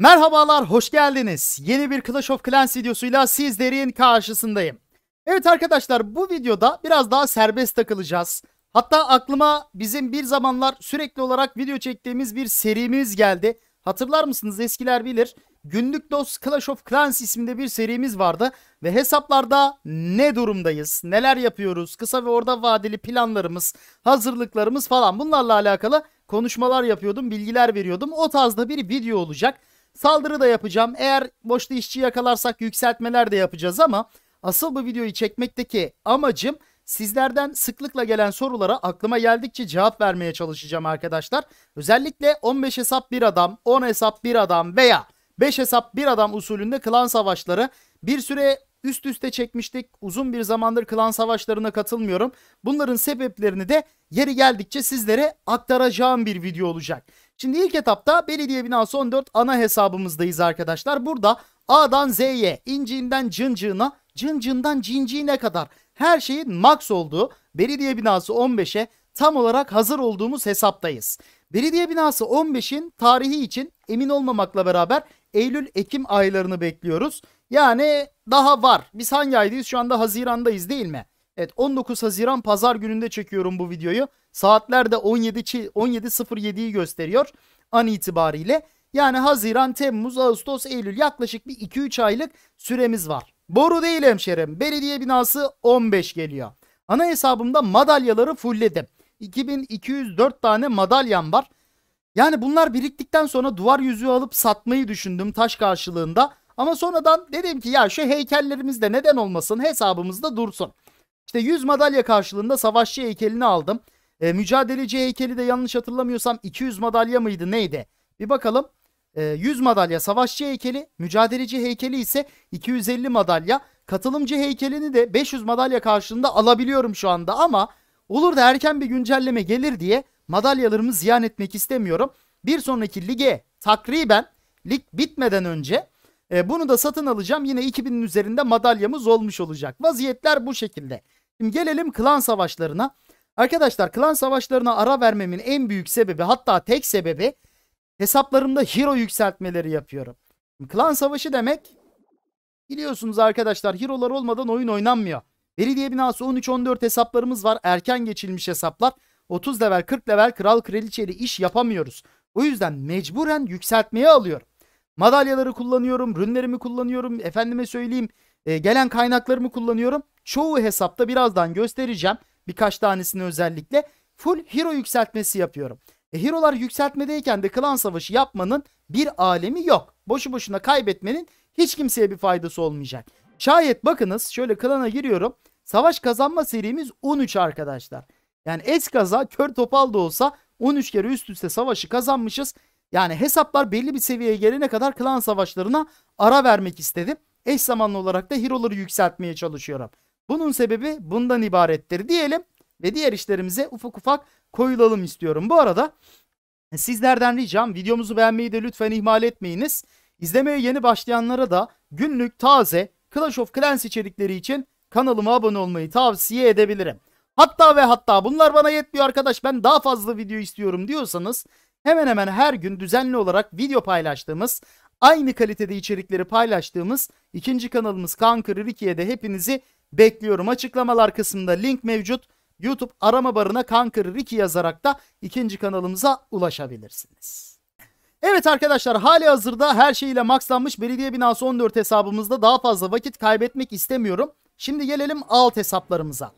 Merhabalar, hoş geldiniz. Yeni bir Clash of Clans videosuyla sizlerin karşısındayım. Evet arkadaşlar, bu videoda biraz daha serbest takılacağız. Hatta aklıma bizim bir zamanlar sürekli olarak video çektiğimiz bir serimiz geldi. Hatırlar mısınız? Eskiler bilir. Günlük Dost Clash of Clans isimde bir serimiz vardı ve hesaplarda ne durumdayız, neler yapıyoruz, kısa ve orta vadeli planlarımız, hazırlıklarımız falan bunlarla alakalı konuşmalar yapıyordum, bilgiler veriyordum. O tarzda bir video olacak. Saldırı da yapacağım. Eğer boşta işçi yakalarsak yükseltmeler de yapacağız ama asıl bu videoyu çekmekteki amacım sizlerden sıklıkla gelen sorulara aklıma geldikçe cevap vermeye çalışacağım arkadaşlar. Özellikle 15 hesap bir adam, 10 hesap bir adam veya 5 hesap bir adam usulünde klan savaşları bir süre üst üste çekmiştik. Uzun bir zamandır klan savaşlarına katılmıyorum. Bunların sebeplerini de yeri geldikçe sizlere aktaracağım bir video olacak. Şimdi ilk etapta belediye binası 14 ana hesabımızdayız arkadaşlar. Burada A'dan Z'ye, inciğinden cıncığına, cıncığından cinciğine kadar her şeyin max olduğu belediye binası 15'e tam olarak hazır olduğumuz hesaptayız. Belediye binası 15'in tarihi için emin olmamakla beraber Eylül-Ekim aylarını bekliyoruz. Yani daha var. Biz hangi aydayız? Şu anda Haziran'dayız değil mi? Evet 19 Haziran pazar gününde çekiyorum bu videoyu. Saatler de 17 17.07'yi gösteriyor an itibariyle. Yani Haziran, Temmuz, Ağustos, Eylül yaklaşık bir 2-3 aylık süremiz var. Boru değil hemşerim. Belediye binası 15 geliyor. Ana hesabımda madalyaları fullledim. 2204 tane madalyam var. Yani bunlar biriktikten sonra duvar yüzüğü alıp satmayı düşündüm taş karşılığında. Ama sonradan dedim ki ya şu heykellerimiz de neden olmasın hesabımızda dursun. İşte 100 madalya karşılığında savaşçı heykelini aldım. E, ee, mücadeleci heykeli de yanlış hatırlamıyorsam 200 madalya mıydı neydi? Bir bakalım. E, ee, 100 madalya savaşçı heykeli, mücadeleci heykeli ise 250 madalya. Katılımcı heykelini de 500 madalya karşılığında alabiliyorum şu anda ama olur da erken bir güncelleme gelir diye madalyalarımı ziyan etmek istemiyorum. Bir sonraki lige takriben lig bitmeden önce e, bunu da satın alacağım. Yine 2000'in üzerinde madalyamız olmuş olacak. Vaziyetler bu şekilde. Şimdi gelelim klan savaşlarına. Arkadaşlar klan savaşlarına ara vermemin en büyük sebebi hatta tek sebebi hesaplarımda hero yükseltmeleri yapıyorum. Klan savaşı demek biliyorsunuz arkadaşlar hero'lar olmadan oyun oynanmıyor. Belediye binası 13-14 hesaplarımız var. Erken geçilmiş hesaplar. 30 level 40 level kral kraliçeli iş yapamıyoruz. O yüzden mecburen yükseltmeye alıyorum. Madalyaları kullanıyorum, rünlerimi kullanıyorum, efendime söyleyeyim e, gelen kaynaklarımı kullanıyorum. Çoğu hesapta birazdan göstereceğim. Birkaç tanesini özellikle full hero yükseltmesi yapıyorum. E, hero'lar yükseltmedeyken de klan savaşı yapmanın bir alemi yok. Boşu boşuna kaybetmenin hiç kimseye bir faydası olmayacak. Şayet bakınız şöyle klana giriyorum. Savaş kazanma serimiz 13 arkadaşlar. Yani es kaza kör topal da olsa 13 kere üst üste savaşı kazanmışız. Yani hesaplar belli bir seviyeye gelene kadar klan savaşlarına ara vermek istedim. Eş zamanlı olarak da hero'ları yükseltmeye çalışıyorum. Bunun sebebi bundan ibarettir diyelim ve diğer işlerimize ufak ufak koyulalım istiyorum. Bu arada e, sizlerden ricam videomuzu beğenmeyi de lütfen ihmal etmeyiniz. İzlemeye yeni başlayanlara da günlük taze Clash of Clans içerikleri için kanalıma abone olmayı tavsiye edebilirim. Hatta ve hatta bunlar bana yetmiyor arkadaş ben daha fazla video istiyorum diyorsanız hemen hemen her gün düzenli olarak video paylaştığımız aynı kalitede içerikleri paylaştığımız ikinci kanalımız Kankırır 2'ye hepinizi bekliyorum. Açıklamalar kısmında link mevcut. YouTube arama barına Kankır Riki yazarak da ikinci kanalımıza ulaşabilirsiniz. Evet arkadaşlar hali hazırda her şeyiyle maxlanmış belediye binası 14 hesabımızda daha fazla vakit kaybetmek istemiyorum. Şimdi gelelim alt hesaplarımıza.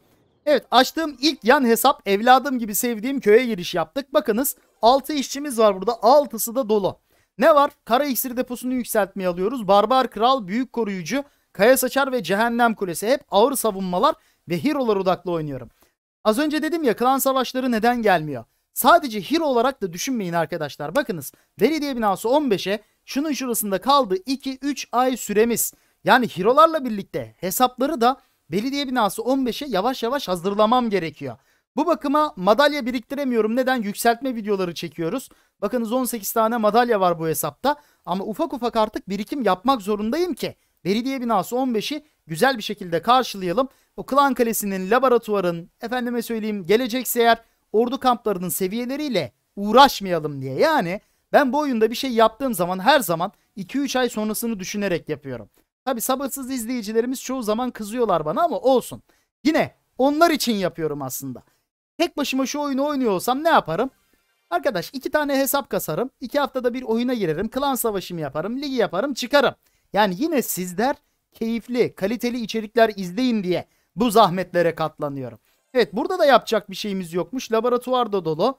Evet açtığım ilk yan hesap evladım gibi sevdiğim köye giriş yaptık. Bakınız 6 işçimiz var burada 6'sı da dolu. Ne var? Kara iksir deposunu yükseltmeye alıyoruz. Barbar kral büyük koruyucu Kaya Saçar ve Cehennem Kulesi hep ağır savunmalar ve hero'lar odaklı oynuyorum. Az önce dedim ya klan savaşları neden gelmiyor? Sadece hero olarak da düşünmeyin arkadaşlar. Bakınız belediye binası 15'e şunun şurasında kaldı 2-3 ay süremiz. Yani hero'larla birlikte hesapları da belediye binası 15'e yavaş yavaş hazırlamam gerekiyor. Bu bakıma madalya biriktiremiyorum. Neden? Yükseltme videoları çekiyoruz. Bakınız 18 tane madalya var bu hesapta. Ama ufak ufak artık birikim yapmak zorundayım ki belediye binası 15'i güzel bir şekilde karşılayalım. O Klan Kalesi'nin, laboratuvarın, efendime söyleyeyim gelecekse eğer ordu kamplarının seviyeleriyle uğraşmayalım diye. Yani ben bu oyunda bir şey yaptığım zaman her zaman 2-3 ay sonrasını düşünerek yapıyorum. Tabi sabırsız izleyicilerimiz çoğu zaman kızıyorlar bana ama olsun. Yine onlar için yapıyorum aslında. Tek başıma şu oyunu oynuyor olsam ne yaparım? Arkadaş iki tane hesap kasarım. iki haftada bir oyuna girerim. Klan savaşımı yaparım. Ligi yaparım. Çıkarım. Yani yine sizler keyifli, kaliteli içerikler izleyin diye bu zahmetlere katlanıyorum. Evet burada da yapacak bir şeyimiz yokmuş. Laboratuvarda dolu.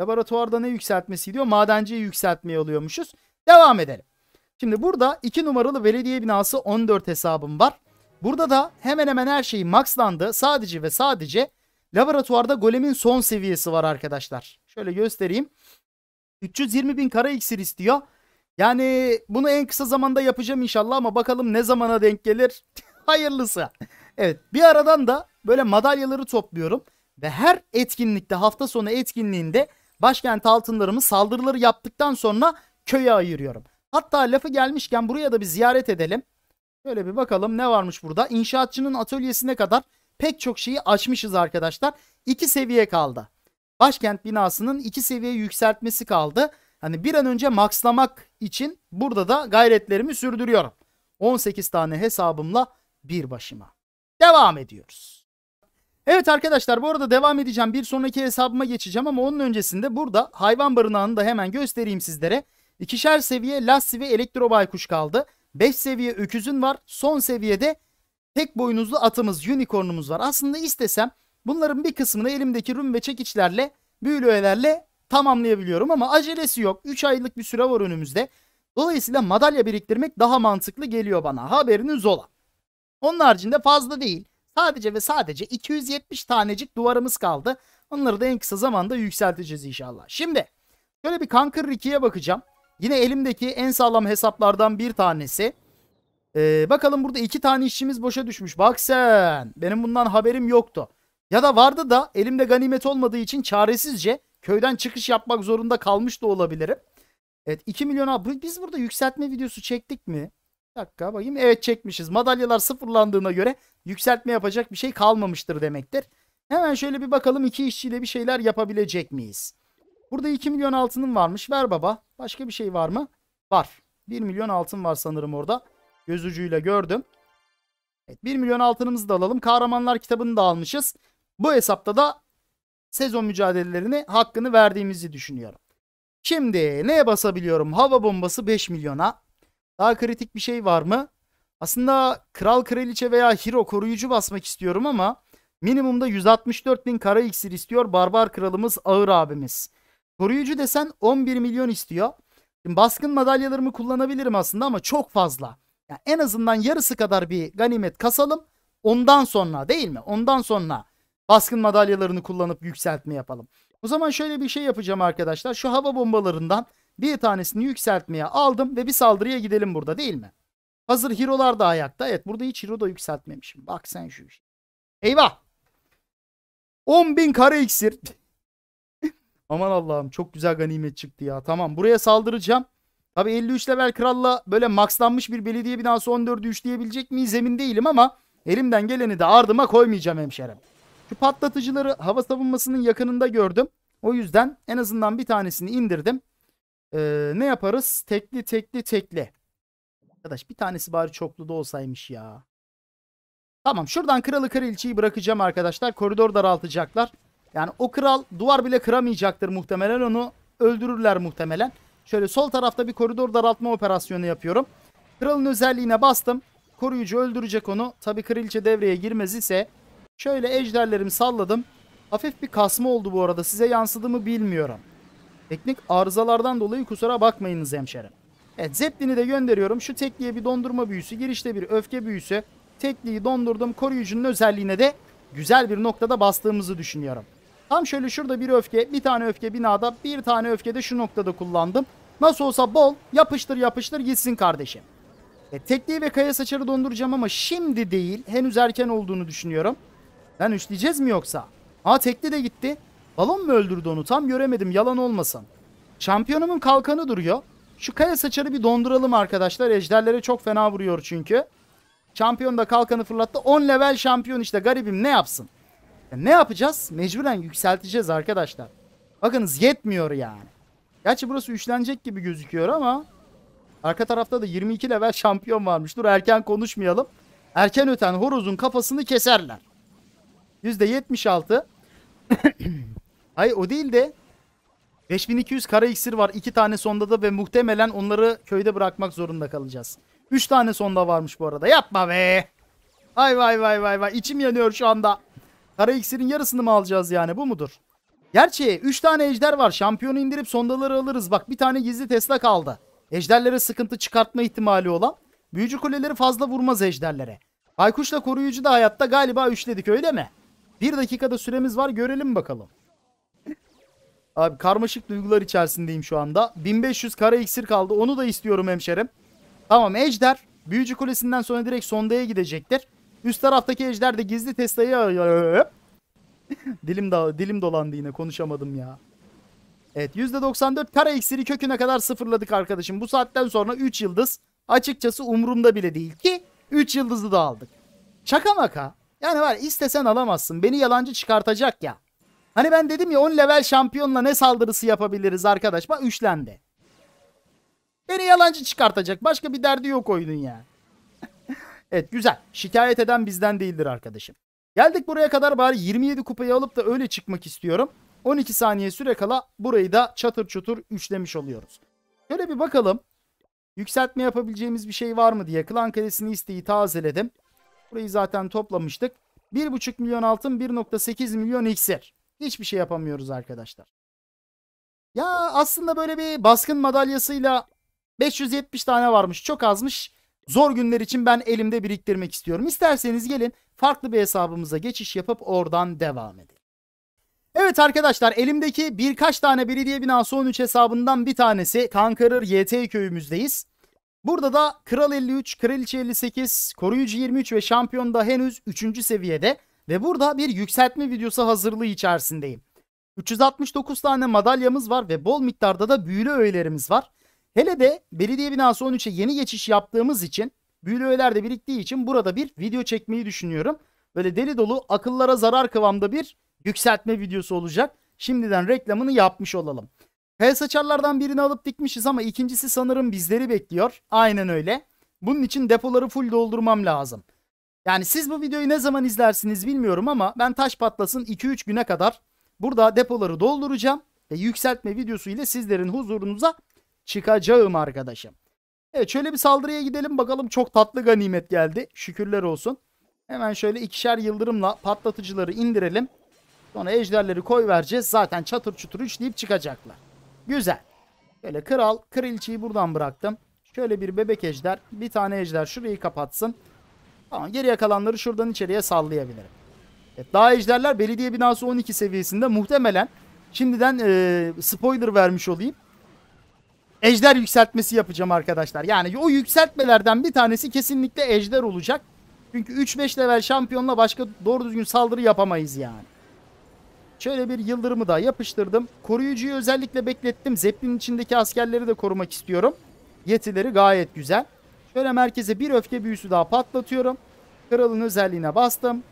Laboratuvarda ne yükseltmesi diyor? Madenciyi yükseltmeye oluyormuşuz. Devam edelim. Şimdi burada 2 numaralı belediye binası 14 hesabım var. Burada da hemen hemen her şey maxlandı. Sadece ve sadece laboratuvarda golemin son seviyesi var arkadaşlar. Şöyle göstereyim. 320 bin kara iksir istiyor. Yani bunu en kısa zamanda yapacağım inşallah ama bakalım ne zamana denk gelir. Hayırlısı. Evet bir aradan da böyle madalyaları topluyorum. Ve her etkinlikte hafta sonu etkinliğinde başkent altınlarımı saldırıları yaptıktan sonra köye ayırıyorum. Hatta lafı gelmişken buraya da bir ziyaret edelim. Şöyle bir bakalım ne varmış burada. İnşaatçının atölyesine kadar pek çok şeyi açmışız arkadaşlar. İki seviye kaldı. Başkent binasının iki seviye yükseltmesi kaldı. Hani bir an önce makslamak için burada da gayretlerimi sürdürüyorum. 18 tane hesabımla bir başıma. Devam ediyoruz. Evet arkadaşlar bu arada devam edeceğim. Bir sonraki hesabıma geçeceğim ama onun öncesinde burada hayvan barınağını da hemen göstereyim sizlere. İkişer seviye Lassi ve Elektro Baykuş kaldı. 5 seviye öküzün var. Son seviyede tek boynuzlu atımız, unicornumuz var. Aslında istesem bunların bir kısmını elimdeki rum ve çekiçlerle, büyülü tamamlayabiliyorum ama acelesi yok. 3 aylık bir süre var önümüzde. Dolayısıyla madalya biriktirmek daha mantıklı geliyor bana. Haberiniz ola. Onun haricinde fazla değil. Sadece ve sadece 270 tanecik duvarımız kaldı. Onları da en kısa zamanda yükselteceğiz inşallah. Şimdi şöyle bir Kanker Ricky'ye bakacağım. Yine elimdeki en sağlam hesaplardan bir tanesi. Ee, bakalım burada iki tane işçimiz boşa düşmüş. Bak sen benim bundan haberim yoktu. Ya da vardı da elimde ganimet olmadığı için çaresizce köyden çıkış yapmak zorunda kalmış da olabilirim. Evet 2 milyon abone. Biz burada yükseltme videosu çektik mi? Bir dakika bakayım. Evet çekmişiz. Madalyalar sıfırlandığına göre yükseltme yapacak bir şey kalmamıştır demektir. Hemen şöyle bir bakalım iki işçiyle bir şeyler yapabilecek miyiz? Burada 2 milyon altının varmış. Ver baba. Başka bir şey var mı? Var. 1 milyon altın var sanırım orada. Göz ucuyla gördüm. Evet, 1 milyon altınımızı da alalım. Kahramanlar kitabını da almışız. Bu hesapta da sezon mücadelelerine hakkını verdiğimizi düşünüyorum. Şimdi neye basabiliyorum? Hava bombası 5 milyona. Daha kritik bir şey var mı? Aslında kral kraliçe veya hero koruyucu basmak istiyorum ama minimumda 164 bin kara iksir istiyor barbar kralımız ağır abimiz. Koruyucu desen 11 milyon istiyor. Şimdi baskın madalyalarımı kullanabilirim aslında ama çok fazla. Yani en azından yarısı kadar bir ganimet kasalım. Ondan sonra değil mi? Ondan sonra baskın madalyalarını kullanıp yükseltme yapalım. O zaman şöyle bir şey yapacağım arkadaşlar. Şu hava bombalarından bir tanesini yükseltmeye aldım ve bir saldırıya gidelim burada değil mi? Hazır hero'lar da ayakta. Evet burada hiç hero da yükseltmemişim. Bak sen şu işe. Eyvah. 10.000 kare iksir. Aman Allah'ım çok güzel ganimet çıktı ya. Tamam buraya saldıracağım. Tabi 53 level kralla böyle maxlanmış bir belediye binası 14'ü diyebilecek miyiz emin değilim ama elimden geleni de ardıma koymayacağım hemşerim. Şu patlatıcıları hava savunmasının yakınında gördüm. O yüzden en azından bir tanesini indirdim. Ee, ne yaparız? Tekli tekli tekli. Arkadaş bir tanesi bari çoklu da olsaymış ya. Tamam şuradan kralı kraliçeyi bırakacağım arkadaşlar. Koridor daraltacaklar. Yani o kral duvar bile kıramayacaktır muhtemelen. Onu öldürürler muhtemelen. Şöyle sol tarafta bir koridor daraltma operasyonu yapıyorum. Kralın özelliğine bastım. Koruyucu öldürecek onu. Tabi kraliçe devreye girmez ise Şöyle ejderlerimi salladım. Hafif bir kasma oldu bu arada. Size yansıdı mı bilmiyorum. Teknik arızalardan dolayı kusura bakmayınız hemşerim. Evet Zeppelin'i de gönderiyorum. Şu tekliğe bir dondurma büyüsü, girişte bir öfke büyüsü. Tekliği dondurdum. Koruyucunun özelliğine de güzel bir noktada bastığımızı düşünüyorum. Tam şöyle şurada bir öfke, bir tane öfke binada, bir tane öfke de şu noktada kullandım. Nasıl olsa bol, yapıştır yapıştır gitsin kardeşim. E, tekliği ve kaya saçarı donduracağım ama şimdi değil, henüz erken olduğunu düşünüyorum. Lan üçleyeceğiz mi yoksa? Aa tekli de gitti. Balon mu öldürdü onu? Tam göremedim yalan olmasın. Şampiyonumun kalkanı duruyor. Şu kaya saçarı bir donduralım arkadaşlar. Ejderlere çok fena vuruyor çünkü. Şampiyon da kalkanı fırlattı. 10 level şampiyon işte garibim ne yapsın? Ya ne yapacağız? Mecburen yükselteceğiz arkadaşlar. Bakınız yetmiyor yani. Gerçi burası üçlenecek gibi gözüküyor ama arka tarafta da 22 level şampiyon varmış. Dur erken konuşmayalım. Erken öten horozun kafasını keserler. Yüzde altı. Hayır o değil de 5200 kara iksir var. iki tane sonda da ve muhtemelen onları köyde bırakmak zorunda kalacağız. Üç tane sonda varmış bu arada. Yapma be. Ay vay vay vay vay. İçim yanıyor şu anda. Kara iksirin yarısını mı alacağız yani? Bu mudur? Gerçi 3 tane ejder var. Şampiyonu indirip sondaları alırız. Bak bir tane gizli Tesla kaldı. Ejderlere sıkıntı çıkartma ihtimali olan. Büyücü kuleleri fazla vurmaz ejderlere. Baykuşla koruyucu da hayatta galiba üçledik öyle mi? Bir dakikada süremiz var görelim bakalım. Abi karmaşık duygular içerisindeyim şu anda. 1500 kara iksir kaldı. Onu da istiyorum hemşerim. Tamam Ejder büyücü kulesinden sonra direkt sondaya gidecektir. Üst taraftaki Ejder de gizli testayı dilim dilim dolandı yine konuşamadım ya. Evet %94 kara iksiri köküne kadar sıfırladık arkadaşım. Bu saatten sonra 3 yıldız açıkçası umurumda bile değil ki 3 yıldızı da aldık. Şaka maka. Yani var istesen alamazsın. Beni yalancı çıkartacak ya. Hani ben dedim ya 10 level şampiyonla ne saldırısı yapabiliriz arkadaş. Bak üçlendi. Beni yalancı çıkartacak. Başka bir derdi yok oyunun ya. evet güzel. Şikayet eden bizden değildir arkadaşım. Geldik buraya kadar bari 27 kupayı alıp da öyle çıkmak istiyorum. 12 saniye süre kala burayı da çatır çutur üçlemiş oluyoruz. Şöyle bir bakalım. Yükseltme yapabileceğimiz bir şey var mı diye. Klan kalesini isteği tazeledim. Burayı zaten toplamıştık. 1,5 milyon altın 1,8 milyon iksir. Hiçbir şey yapamıyoruz arkadaşlar. Ya aslında böyle bir baskın madalyasıyla 570 tane varmış. Çok azmış. Zor günler için ben elimde biriktirmek istiyorum. İsterseniz gelin farklı bir hesabımıza geçiş yapıp oradan devam edelim. Evet arkadaşlar elimdeki birkaç tane belediye binası 13 hesabından bir tanesi Kankarır YT köyümüzdeyiz. Burada da Kral 53, Kraliçe 58, Koruyucu 23 ve Şampiyon da henüz 3. seviyede ve burada bir yükseltme videosu hazırlığı içerisindeyim. 369 tane madalyamız var ve bol miktarda da büyülü öğelerimiz var. Hele de belediye binası 13'e yeni geçiş yaptığımız için büyülü öğeler de biriktiği için burada bir video çekmeyi düşünüyorum. Böyle deli dolu akıllara zarar kıvamda bir yükseltme videosu olacak. Şimdiden reklamını yapmış olalım. P saçarlardan birini alıp dikmişiz ama ikincisi sanırım bizleri bekliyor. Aynen öyle. Bunun için depoları full doldurmam lazım. Yani siz bu videoyu ne zaman izlersiniz bilmiyorum ama ben taş patlasın 2-3 güne kadar burada depoları dolduracağım. Ve yükseltme videosu ile sizlerin huzurunuza çıkacağım arkadaşım. Evet şöyle bir saldırıya gidelim bakalım çok tatlı ganimet geldi. Şükürler olsun. Hemen şöyle ikişer yıldırımla patlatıcıları indirelim. Sonra ejderleri koy vereceğiz. Zaten çatır çutur üçleyip çıkacaklar. Güzel. Böyle kral, kraliçeyi buradan bıraktım. Şöyle bir bebek ejder. Bir tane ejder şurayı kapatsın. Tamam geriye kalanları şuradan içeriye sallayabilirim. Evet, daha ejderler belediye binası 12 seviyesinde muhtemelen şimdiden e, spoiler vermiş olayım. Ejder yükseltmesi yapacağım arkadaşlar. Yani o yükseltmelerden bir tanesi kesinlikle ejder olacak. Çünkü 3-5 level şampiyonla başka doğru düzgün saldırı yapamayız yani. Şöyle bir yıldırımı da yapıştırdım. Koruyucuyu özellikle beklettim. Zeplin içindeki askerleri de korumak istiyorum. Yetileri gayet güzel. Şöyle merkeze bir öfke büyüsü daha patlatıyorum. Kralın özelliğine bastım.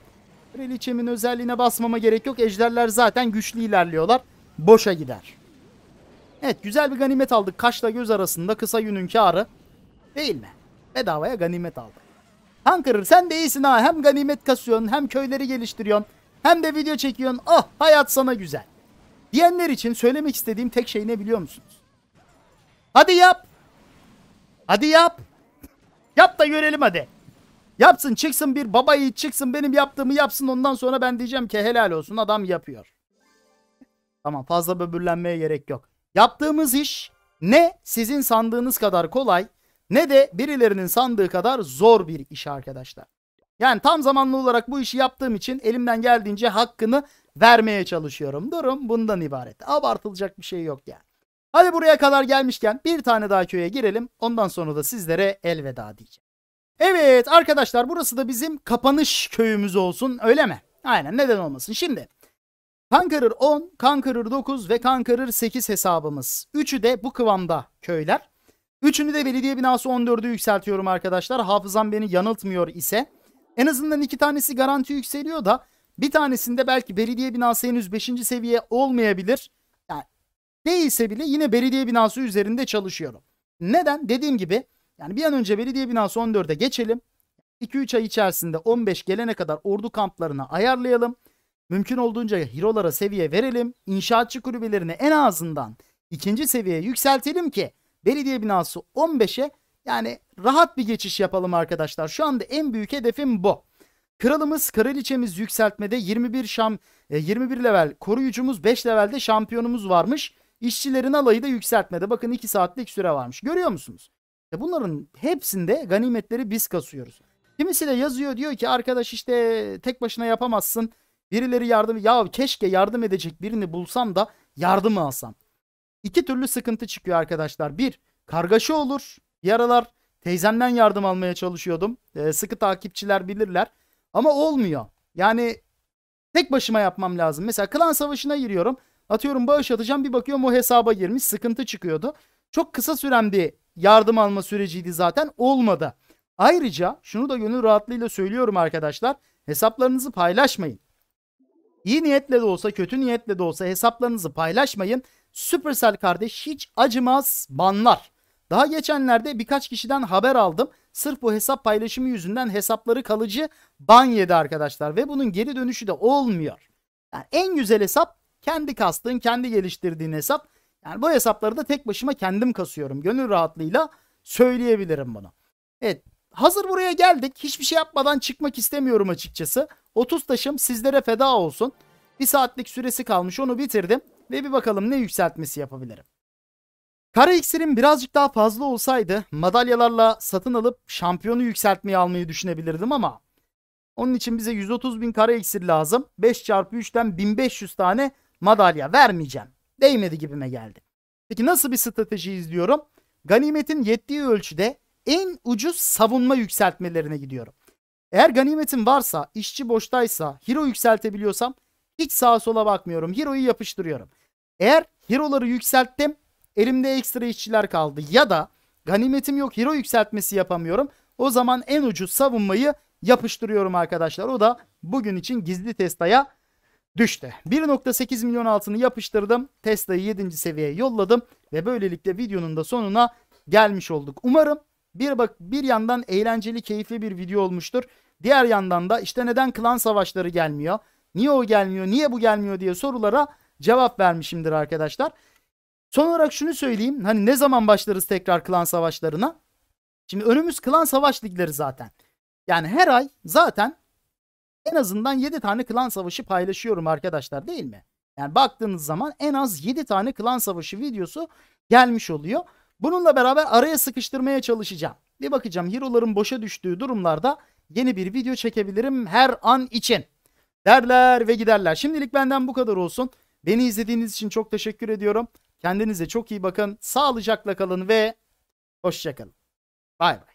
Kraliçemin özelliğine basmama gerek yok. Ejderler zaten güçlü ilerliyorlar. Boşa gider. Evet güzel bir ganimet aldık. Kaşla göz arasında kısa günün karı. Değil mi? Bedavaya ganimet aldık. Hankırır sen de iyisin ha. Hem ganimet kasıyorsun hem köyleri geliştiriyorsun. Hem de video çekiyorsun. Oh hayat sana güzel. Diyenler için söylemek istediğim tek şey ne biliyor musunuz? Hadi yap. Hadi yap. Yap da görelim hadi. Yapsın çıksın bir baba yiğit çıksın benim yaptığımı yapsın ondan sonra ben diyeceğim ki helal olsun adam yapıyor. Tamam fazla böbürlenmeye gerek yok. Yaptığımız iş ne sizin sandığınız kadar kolay ne de birilerinin sandığı kadar zor bir iş arkadaşlar. Yani tam zamanlı olarak bu işi yaptığım için elimden geldiğince hakkını vermeye çalışıyorum. Durum bundan ibaret. Abartılacak bir şey yok yani. Hadi buraya kadar gelmişken bir tane daha köye girelim. Ondan sonra da sizlere elveda diyeceğim. Evet arkadaşlar burası da bizim kapanış köyümüz olsun öyle mi? Aynen neden olmasın. Şimdi Kankarır 10, Kankarır 9 ve Kankarır 8 hesabımız. Üçü de bu kıvamda köyler. Üçünü de belediye binası 14'ü yükseltiyorum arkadaşlar. Hafızam beni yanıltmıyor ise. En azından iki tanesi garanti yükseliyor da bir tanesinde belki belediye binası henüz 5. seviye olmayabilir. Yani değilse bile yine belediye binası üzerinde çalışıyorum. Neden? Dediğim gibi yani bir an önce belediye binası 14'e geçelim. 2-3 ay içerisinde 15 gelene kadar ordu kamplarını ayarlayalım. Mümkün olduğunca hirolara seviye verelim. İnşaatçı kulübelerini en azından ikinci seviyeye yükseltelim ki belediye binası 15'e yani rahat bir geçiş yapalım arkadaşlar. Şu anda en büyük hedefim bu. Kralımız, kraliçemiz yükseltmede 21 şam 21 e, level, koruyucumuz 5 levelde şampiyonumuz varmış. İşçilerin alayı da yükseltmede. Bakın 2 saatlik süre varmış. Görüyor musunuz? E, bunların hepsinde ganimetleri biz kasıyoruz. Kimisi de yazıyor diyor ki arkadaş işte tek başına yapamazsın. Birileri yardım ya keşke yardım edecek birini bulsam da yardım alsam. İki türlü sıkıntı çıkıyor arkadaşlar. Bir kargaşa olur. Yaralar teyzemden yardım almaya çalışıyordum. E, sıkı takipçiler bilirler. Ama olmuyor. Yani tek başıma yapmam lazım. Mesela klan savaşına giriyorum. Atıyorum bağış atacağım bir bakıyorum o hesaba girmiş sıkıntı çıkıyordu. Çok kısa süren bir yardım alma süreciydi zaten olmadı. Ayrıca şunu da gönül rahatlığıyla söylüyorum arkadaşlar. Hesaplarınızı paylaşmayın. İyi niyetle de olsa kötü niyetle de olsa hesaplarınızı paylaşmayın. Supercell kardeş hiç acımaz banlar. Daha geçenlerde birkaç kişiden haber aldım. Sırf bu hesap paylaşımı yüzünden hesapları kalıcı ban yedi arkadaşlar ve bunun geri dönüşü de olmuyor. Yani en güzel hesap kendi kastığın, kendi geliştirdiğin hesap. Yani bu hesapları da tek başıma kendim kasıyorum. Gönül rahatlığıyla söyleyebilirim bunu. Evet hazır buraya geldik. Hiçbir şey yapmadan çıkmak istemiyorum açıkçası. 30 taşım sizlere feda olsun. Bir saatlik süresi kalmış onu bitirdim ve bir bakalım ne yükseltmesi yapabilirim. Kara iksirim birazcık daha fazla olsaydı madalyalarla satın alıp şampiyonu yükseltmeyi almayı düşünebilirdim ama onun için bize 130 bin kara iksir lazım. 5 çarpı 3'ten 1500 tane madalya vermeyeceğim. Değmedi gibime geldi. Peki nasıl bir strateji izliyorum? Ganimetin yettiği ölçüde en ucuz savunma yükseltmelerine gidiyorum. Eğer ganimetim varsa, işçi boştaysa, hero yükseltebiliyorsam hiç sağa sola bakmıyorum. Hero'yu yapıştırıyorum. Eğer hero'ları yükselttim Elimde ekstra işçiler kaldı ya da ganimetim yok hero yükseltmesi yapamıyorum. O zaman en ucuz savunmayı yapıştırıyorum arkadaşlar. O da bugün için gizli testaya düştü. 1.8 milyon altını yapıştırdım. Tesla'yı 7. seviyeye yolladım. Ve böylelikle videonun da sonuna gelmiş olduk. Umarım bir bak bir yandan eğlenceli, keyifli bir video olmuştur. Diğer yandan da işte neden klan savaşları gelmiyor? Niye o gelmiyor? Niye bu gelmiyor diye sorulara cevap vermişimdir arkadaşlar. Son olarak şunu söyleyeyim. Hani ne zaman başlarız tekrar klan savaşlarına? Şimdi önümüz klan savaş ligleri zaten. Yani her ay zaten en azından 7 tane klan savaşı paylaşıyorum arkadaşlar değil mi? Yani baktığınız zaman en az 7 tane klan savaşı videosu gelmiş oluyor. Bununla beraber araya sıkıştırmaya çalışacağım. Bir bakacağım hero'ların boşa düştüğü durumlarda yeni bir video çekebilirim her an için. Derler ve giderler. Şimdilik benden bu kadar olsun. Beni izlediğiniz için çok teşekkür ediyorum. Kendinize çok iyi bakın. Sağlıcakla kalın ve hoşçakalın. Bay bay.